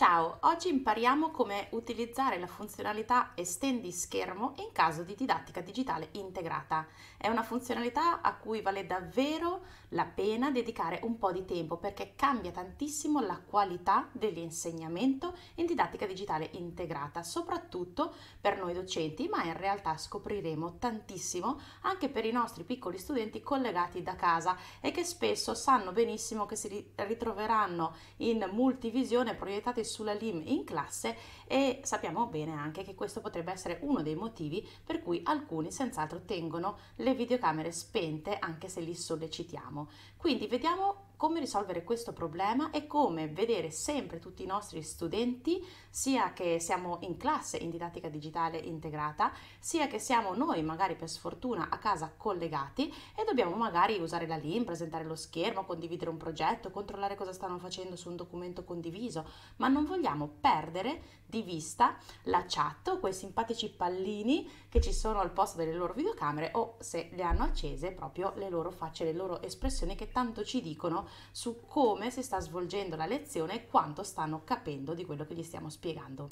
Ciao, oggi impariamo come utilizzare la funzionalità Estendi schermo in caso di didattica digitale integrata. È una funzionalità a cui vale davvero la pena dedicare un po' di tempo perché cambia tantissimo la qualità dell'insegnamento in didattica digitale integrata, soprattutto per noi docenti, ma in realtà scopriremo tantissimo anche per i nostri piccoli studenti collegati da casa e che spesso sanno benissimo che si ritroveranno in multivisione proiettati sulla LIM in classe e sappiamo bene anche che questo potrebbe essere uno dei motivi per cui alcuni senz'altro tengono le videocamere spente anche se li sollecitiamo. Quindi vediamo come risolvere questo problema e come vedere sempre tutti i nostri studenti, sia che siamo in classe in didattica digitale integrata, sia che siamo noi magari per sfortuna a casa collegati e dobbiamo magari usare la LIM, presentare lo schermo, condividere un progetto, controllare cosa stanno facendo su un documento condiviso, ma non vogliamo perdere di vista la chat o quei simpatici pallini che ci sono al posto delle loro videocamere o se le hanno accese proprio le loro facce, le loro espressioni che tanto ci dicono su come si sta svolgendo la lezione e quanto stanno capendo di quello che gli stiamo spiegando.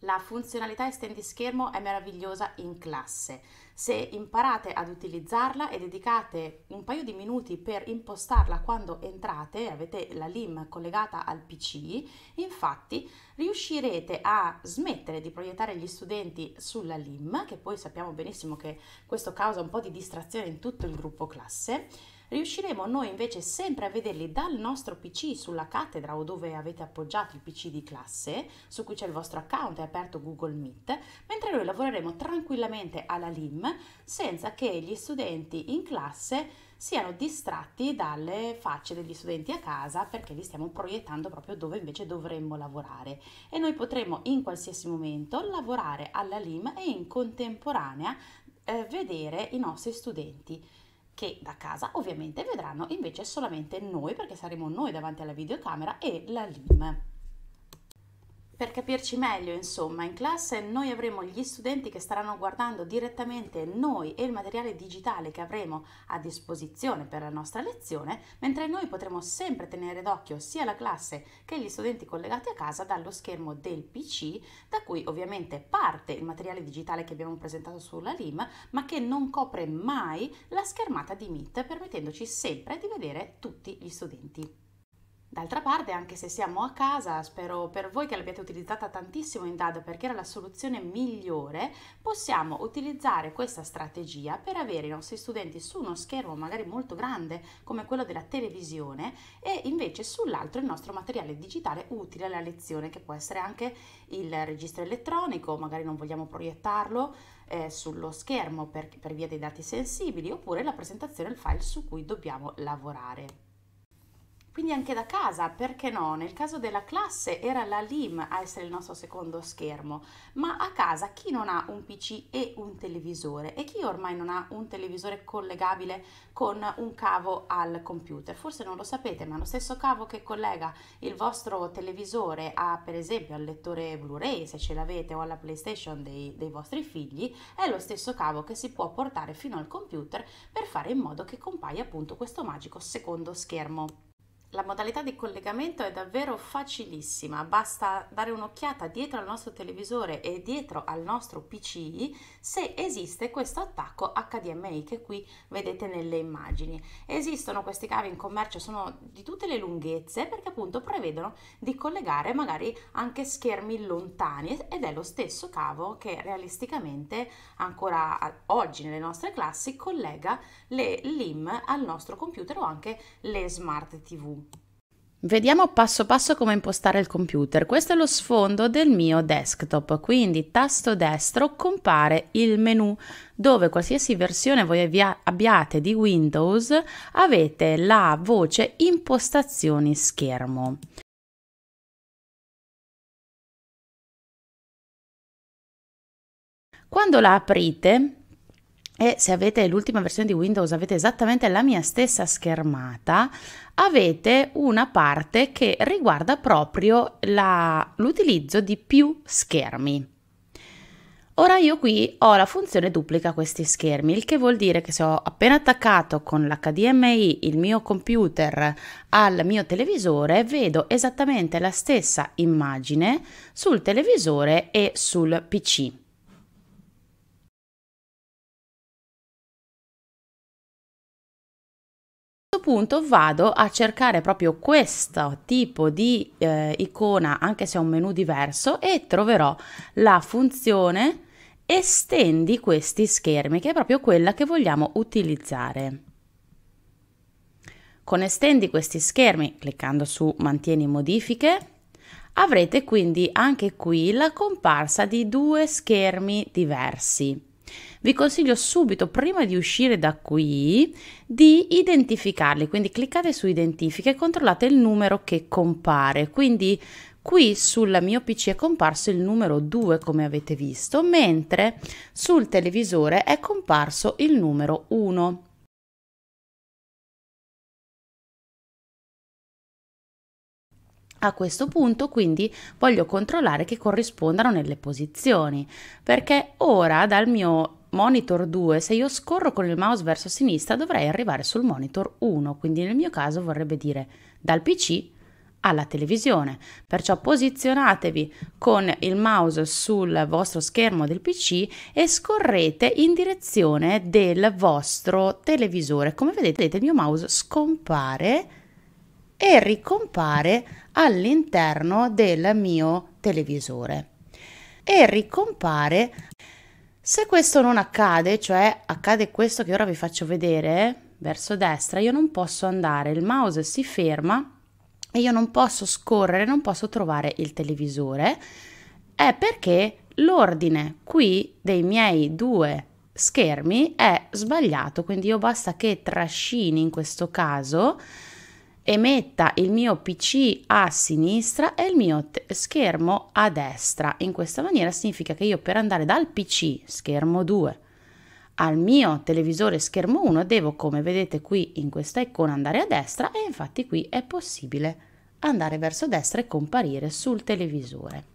La funzionalità estendi schermo è meravigliosa in classe. Se imparate ad utilizzarla e dedicate un paio di minuti per impostarla quando entrate, e avete la LIM collegata al PC, infatti riuscirete a smettere di proiettare gli studenti sulla LIM, che poi sappiamo benissimo che questo causa un po' di distrazione in tutto il gruppo classe riusciremo noi invece sempre a vederli dal nostro PC sulla cattedra o dove avete appoggiato il PC di classe, su cui c'è il vostro account e aperto Google Meet, mentre noi lavoreremo tranquillamente alla LIM senza che gli studenti in classe siano distratti dalle facce degli studenti a casa perché li stiamo proiettando proprio dove invece dovremmo lavorare e noi potremo in qualsiasi momento lavorare alla LIM e in contemporanea eh, vedere i nostri studenti che da casa ovviamente vedranno invece solamente noi perché saremo noi davanti alla videocamera e la LIM. Per capirci meglio, insomma, in classe noi avremo gli studenti che staranno guardando direttamente noi e il materiale digitale che avremo a disposizione per la nostra lezione, mentre noi potremo sempre tenere d'occhio sia la classe che gli studenti collegati a casa dallo schermo del PC, da cui ovviamente parte il materiale digitale che abbiamo presentato sulla LIM, ma che non copre mai la schermata di Meet, permettendoci sempre di vedere tutti gli studenti. D'altra parte, anche se siamo a casa, spero per voi che l'abbiate utilizzata tantissimo in DAD perché era la soluzione migliore, possiamo utilizzare questa strategia per avere i nostri studenti su uno schermo magari molto grande come quello della televisione e invece sull'altro il nostro materiale digitale utile alla lezione che può essere anche il registro elettronico, magari non vogliamo proiettarlo eh, sullo schermo per, per via dei dati sensibili oppure la presentazione il file su cui dobbiamo lavorare quindi anche da casa, perché no? Nel caso della classe era la LIM a essere il nostro secondo schermo, ma a casa chi non ha un PC e un televisore e chi ormai non ha un televisore collegabile con un cavo al computer? Forse non lo sapete, ma lo stesso cavo che collega il vostro televisore a, per esempio, al lettore Blu-ray, se ce l'avete, o alla PlayStation dei, dei vostri figli, è lo stesso cavo che si può portare fino al computer per fare in modo che compaia appunto questo magico secondo schermo la modalità di collegamento è davvero facilissima, basta dare un'occhiata dietro al nostro televisore e dietro al nostro PC se esiste questo attacco HDMI che qui vedete nelle immagini. Esistono questi cavi in commercio, sono di tutte le lunghezze perché appunto prevedono di collegare magari anche schermi lontani ed è lo stesso cavo che realisticamente ancora oggi nelle nostre classi collega le LIM al nostro computer o anche le smart TV. Vediamo passo passo come impostare il computer. Questo è lo sfondo del mio desktop, quindi tasto destro compare il menu dove qualsiasi versione voi abbiate di Windows avete la voce impostazioni schermo. Quando la aprite e se avete l'ultima versione di Windows, avete esattamente la mia stessa schermata, avete una parte che riguarda proprio la, l'utilizzo di più schermi. Ora io qui ho la funzione duplica questi schermi, il che vuol dire che se ho appena attaccato con l'HDMI il mio computer al mio televisore, vedo esattamente la stessa immagine sul televisore e sul PC. punto vado a cercare proprio questo tipo di eh, icona, anche se è un menu diverso, e troverò la funzione estendi questi schermi, che è proprio quella che vogliamo utilizzare. Con estendi questi schermi, cliccando su mantieni modifiche, avrete quindi anche qui la comparsa di due schermi diversi. Vi consiglio subito, prima di uscire da qui, di identificarli. Quindi cliccate su identifica e controllate il numero che compare. Quindi Qui sul mio PC è comparso il numero 2 come avete visto, mentre sul televisore è comparso il numero 1. A questo punto quindi voglio controllare che corrispondano nelle posizioni, perché ora dal mio monitor 2, se io scorro con il mouse verso sinistra dovrei arrivare sul monitor 1, quindi nel mio caso vorrebbe dire dal PC alla televisione. Perciò posizionatevi con il mouse sul vostro schermo del PC e scorrete in direzione del vostro televisore. Come vedete il mio mouse scompare e ricompare all'interno del mio televisore. E ricompare se questo non accade, cioè accade questo che ora vi faccio vedere eh, verso destra, io non posso andare, il mouse si ferma e io non posso scorrere, non posso trovare il televisore, è perché l'ordine qui dei miei due schermi è sbagliato, quindi io basta che trascini in questo caso e metta il mio PC a sinistra e il mio t- schermo a destra. In questa maniera significa che io per andare dal PC schermo 2 al mio televisore schermo 1 devo, come vedete qui in questa icona, andare a destra e infatti qui è possibile andare verso destra e comparire sul televisore.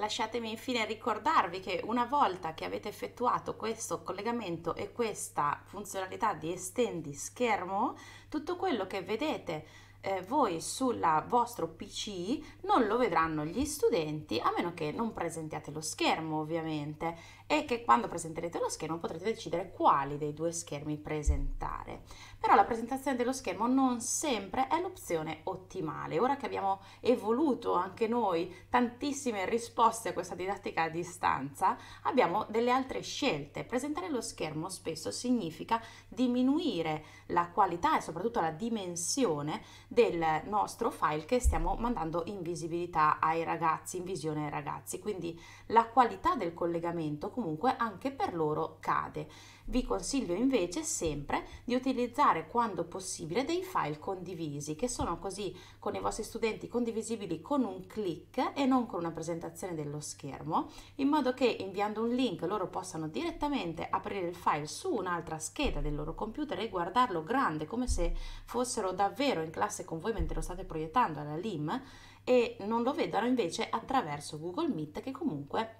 Lasciatemi infine ricordarvi che una volta che avete effettuato questo collegamento e questa funzionalità di estendi schermo, tutto quello che vedete eh, voi sul vostro PC non lo vedranno gli studenti a meno che non presentiate lo schermo ovviamente e che quando presenterete lo schermo potrete decidere quali dei due schermi presentare. Però la presentazione dello schermo non sempre è l'opzione ottimale. Ora che abbiamo evoluto anche noi tantissime risposte a questa didattica a distanza, abbiamo delle altre scelte. Presentare lo schermo spesso significa diminuire la qualità e soprattutto la dimensione del nostro file che stiamo mandando in visibilità ai ragazzi, in visione ai ragazzi. Quindi la qualità del collegamento comunque anche per loro cade. Vi consiglio invece sempre di utilizzare quando possibile dei file condivisi che sono così con i vostri studenti condivisibili con un clic e non con una presentazione dello schermo, in modo che inviando un link loro possano direttamente aprire il file su un'altra scheda del loro computer e guardarlo grande come se fossero davvero in classe con voi mentre lo state proiettando alla LIM e non lo vedano invece attraverso Google Meet che comunque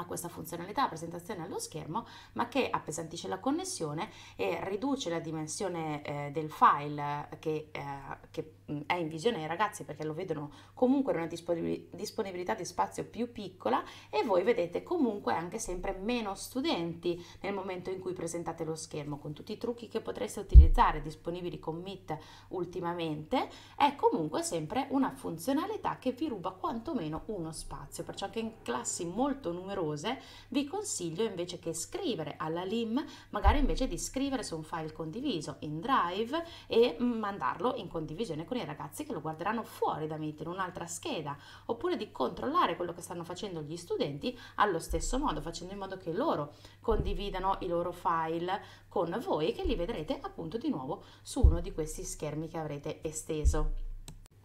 ha questa funzionalità, presentazione allo schermo, ma che appesantisce la connessione e riduce la dimensione eh, del file eh, che, eh, che Mm, è in visione ai ragazzi perché lo vedono comunque in una disponibilità di spazio più piccola e voi vedete comunque anche sempre meno studenti nel momento in cui presentate lo schermo con tutti i trucchi che potreste utilizzare disponibili con Meet ultimamente è comunque sempre una funzionalità che vi ruba quantomeno uno spazio perciò anche in classi molto numerose vi consiglio invece che scrivere alla LIM magari invece di scrivere su un file condiviso in Drive e mandarlo in condivisione con alcuni ragazzi che lo guarderanno fuori da Meet in un'altra scheda, oppure di controllare quello che stanno facendo gli studenti allo stesso modo, facendo in modo che loro condividano i loro file con voi che li vedrete appunto di nuovo su uno di questi schermi che avrete esteso.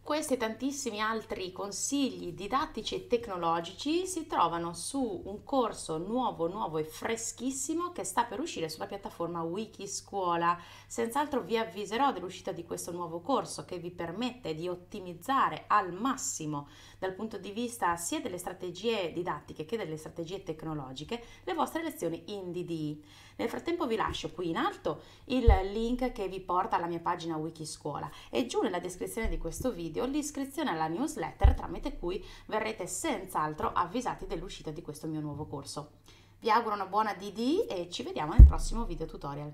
Questi e tantissimi altri consigli didattici e tecnologici si trovano su un corso nuovo, nuovo e freschissimo che sta per uscire sulla piattaforma Wikiscuola. Senz'altro vi avviserò dell'uscita di questo nuovo corso che vi permette di ottimizzare al massimo dal punto di vista sia delle strategie didattiche che delle strategie tecnologiche le vostre lezioni in DDI. Nel frattempo vi lascio qui in alto il link che vi porta alla mia pagina Wikiscuola e giù nella descrizione di questo video video l'iscrizione alla newsletter tramite cui verrete senz'altro avvisati dell'uscita di questo mio nuovo corso. Vi auguro una buona DD e ci vediamo nel prossimo video tutorial.